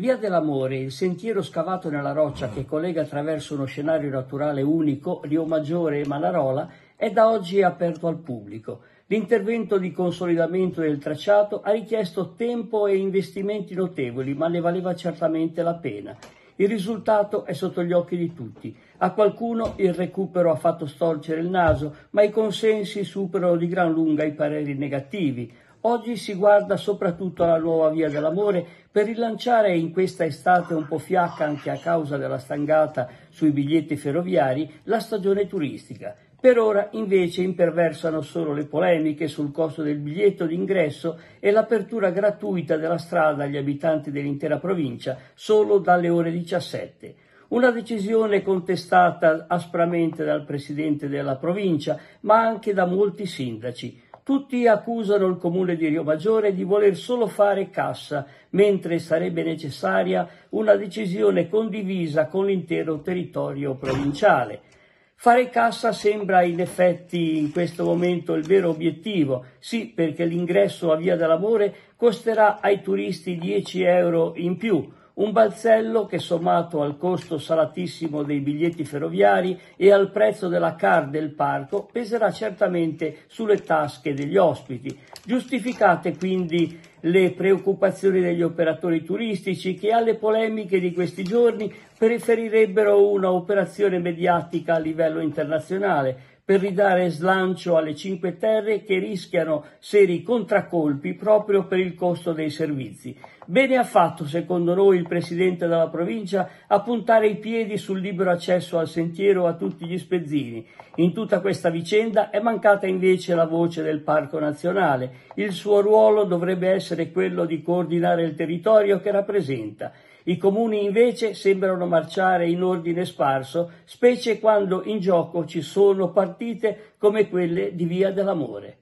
Via dell'Amore, il sentiero scavato nella roccia che collega attraverso uno scenario naturale unico Riomaggiore e Manarola, è da oggi aperto al pubblico. L'intervento di consolidamento del tracciato ha richiesto tempo e investimenti notevoli, ma ne valeva certamente la pena. Il risultato è sotto gli occhi di tutti. A qualcuno il recupero ha fatto storcere il naso, ma i consensi superano di gran lunga i pareri negativi. Oggi si guarda soprattutto alla nuova via dell'amore per rilanciare in questa estate un po' fiacca anche a causa della stangata sui biglietti ferroviari la stagione turistica. Per ora invece imperversano solo le polemiche sul costo del biglietto d'ingresso e l'apertura gratuita della strada agli abitanti dell'intera provincia solo dalle ore 17. Una decisione contestata aspramente dal presidente della provincia, ma anche da molti sindaci. Tutti accusano il comune di Rio Maggiore di voler solo fare cassa, mentre sarebbe necessaria una decisione condivisa con l'intero territorio provinciale. Fare cassa sembra in effetti in questo momento il vero obiettivo, sì perché l'ingresso a Via dell'Amore costerà ai turisti 10 euro in più, un balzello che sommato al costo salatissimo dei biglietti ferroviari e al prezzo della car del parco peserà certamente sulle tasche degli ospiti. Giustificate quindi le preoccupazioni degli operatori turistici che alle polemiche di questi giorni preferirebbero una operazione mediatica a livello internazionale per ridare slancio alle Cinque Terre che rischiano seri contraccolpi proprio per il costo dei servizi. Bene ha fatto, secondo noi, il Presidente della provincia a puntare i piedi sul libero accesso al sentiero a tutti gli spezzini. In tutta questa vicenda è mancata invece la voce del Parco Nazionale. Il suo ruolo dovrebbe essere quello di coordinare il territorio che rappresenta. I comuni invece sembrano marciare in ordine sparso, specie quando in gioco ci sono partite come quelle di Via dell'Amore.